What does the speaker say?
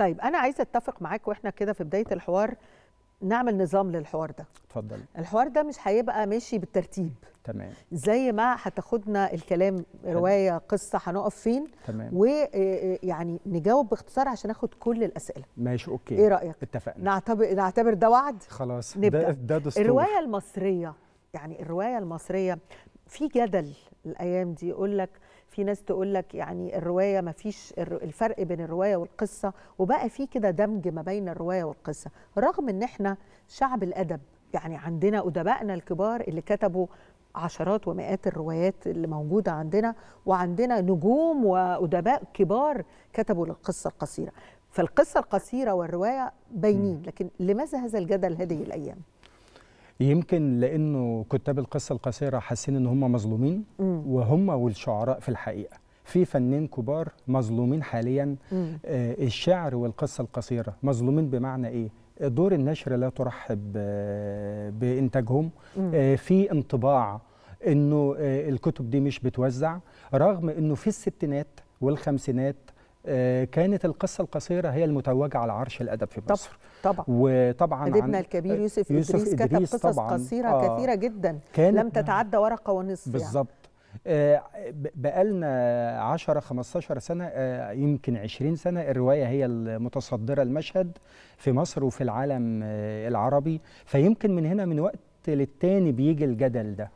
طيب انا عايزه اتفق معاك واحنا كده في بدايه الحوار نعمل نظام للحوار ده اتفضل الحوار ده مش هيبقى ماشي بالترتيب تمام زي ما هتاخدنا الكلام روايه تمام. قصه هنقف فين تمام ويعني نجاوب باختصار عشان اخد كل الاسئله ماشي اوكي ايه رايك اتفقنا نعتبر نعتبر ده وعد خلاص نبدأ. ده, ده دستور الروايه المصريه يعني الروايه المصريه في جدل الايام دي يقول لك في ناس تقول لك يعني الروايه ما فيش الفرق بين الروايه والقصه وبقى في كده دمج ما بين الروايه والقصه رغم ان احنا شعب الادب يعني عندنا ادبائنا الكبار اللي كتبوا عشرات ومئات الروايات اللي موجوده عندنا وعندنا نجوم وادباء كبار كتبوا للقصه القصيره فالقصه القصيره والروايه باينين لكن لماذا هذا الجدل هذه الايام يمكن لانه كتاب القصه القصيره حاسين ان هم مظلومين وهم والشعراء في الحقيقه في فنانين كبار مظلومين حاليا آه الشعر والقصه القصيره مظلومين بمعنى ايه دور النشر لا ترحب آه بانتاجهم آه في انطباع انه آه، الكتب دي مش بتوزع رغم انه في الستينات والخمسينات آه، كانت القصة القصيرة هي المتوجة على عرش الأدب في مصر طبعا وطبعا أديبنا الكبير آه، يوسف, يوسف إدريس, إدريس كتب قصص طبعاً قصيرة آه كثيرة جدا لم تتعدى ورقة ونصف يعني. بالظبط آه، بقالنا 10 15 سنه يمكن 20 سنه الروايه هي المتصدره المشهد في مصر وفي العالم العربي فيمكن من هنا من وقت للتاني بيجي الجدل ده